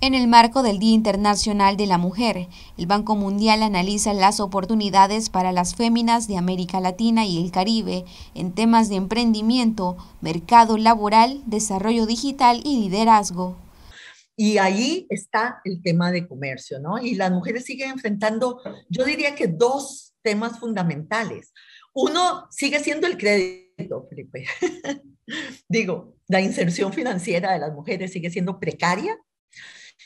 En el marco del Día Internacional de la Mujer, el Banco Mundial analiza las oportunidades para las féminas de América Latina y el Caribe en temas de emprendimiento, mercado laboral, desarrollo digital y liderazgo. Y ahí está el tema de comercio, ¿no? Y las mujeres siguen enfrentando, yo diría que dos temas fundamentales. Uno sigue siendo el crédito, Felipe. Digo, la inserción financiera de las mujeres sigue siendo precaria.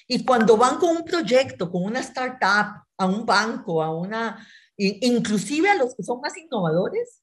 Y cuando van con un proyecto, con una startup, a un banco, a una, inclusive a los que son más innovadores,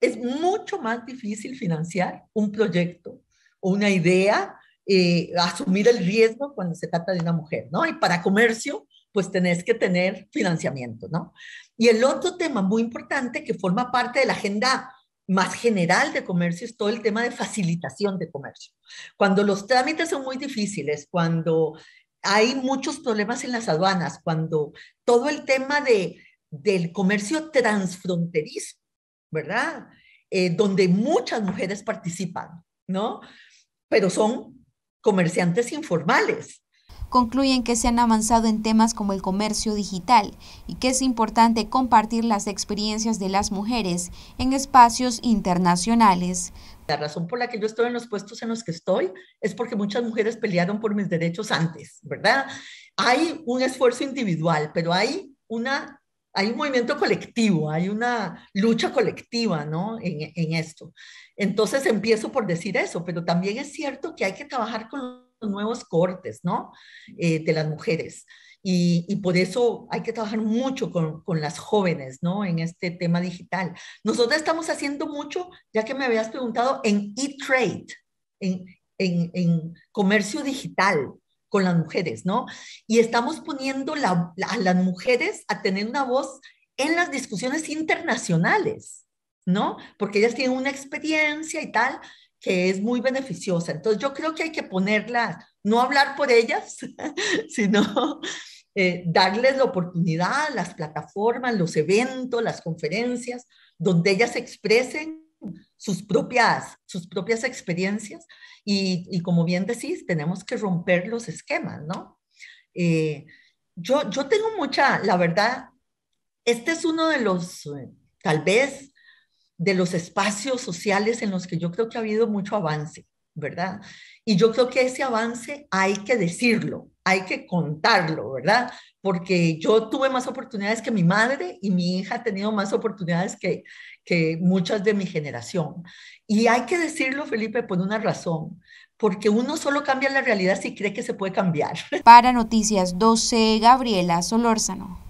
es mucho más difícil financiar un proyecto o una idea, eh, asumir el riesgo cuando se trata de una mujer, ¿no? Y para comercio, pues tenés que tener financiamiento, ¿no? Y el otro tema muy importante que forma parte de la agenda más general de comercio es todo el tema de facilitación de comercio. Cuando los trámites son muy difíciles, cuando hay muchos problemas en las aduanas cuando todo el tema de, del comercio transfronterizo, ¿verdad? Eh, donde muchas mujeres participan, ¿no? Pero son comerciantes informales, concluyen que se han avanzado en temas como el comercio digital y que es importante compartir las experiencias de las mujeres en espacios internacionales. La razón por la que yo estoy en los puestos en los que estoy es porque muchas mujeres pelearon por mis derechos antes, ¿verdad? Hay un esfuerzo individual, pero hay una hay un movimiento colectivo, hay una lucha colectiva, ¿no? En, en, esto. Entonces empiezo por decir eso, pero también es cierto que hay que trabajar con nuevos cortes, ¿no? Eh, de las mujeres. Y, por eso hay que trabajar mucho con, con, las jóvenes, ¿no? En este tema digital. Nosotros estamos haciendo mucho, ya que me habías preguntado, en e-trade, en, en, en, comercio digital con las mujeres, ¿no? Y estamos poniendo a las mujeres a tener una voz en las discusiones internacionales, ¿no? Porque ellas tienen una experiencia y tal, que es muy beneficiosa. Entonces yo creo que hay que ponerlas, no hablar por ellas, sino eh, darles la oportunidad, las plataformas, los eventos, las conferencias, donde ellas expresen sus propias, sus propias experiencias y, como bien decís, tenemos que romper los esquemas, ¿no? Eh, yo, yo tengo mucha, la verdad, este es uno de los, eh, tal vez, de los espacios sociales en los que yo creo que ha habido mucho avance, ¿verdad? Y yo creo que ese avance hay que decirlo, hay que contarlo, ¿verdad? Porque yo tuve más oportunidades que mi madre y mi hija ha tenido más oportunidades que, que muchas de mi generación. Y hay que decirlo, Felipe, por una razón, porque uno solo cambia la realidad si cree que se puede cambiar. Para Noticias 12, Gabriela Solórzano.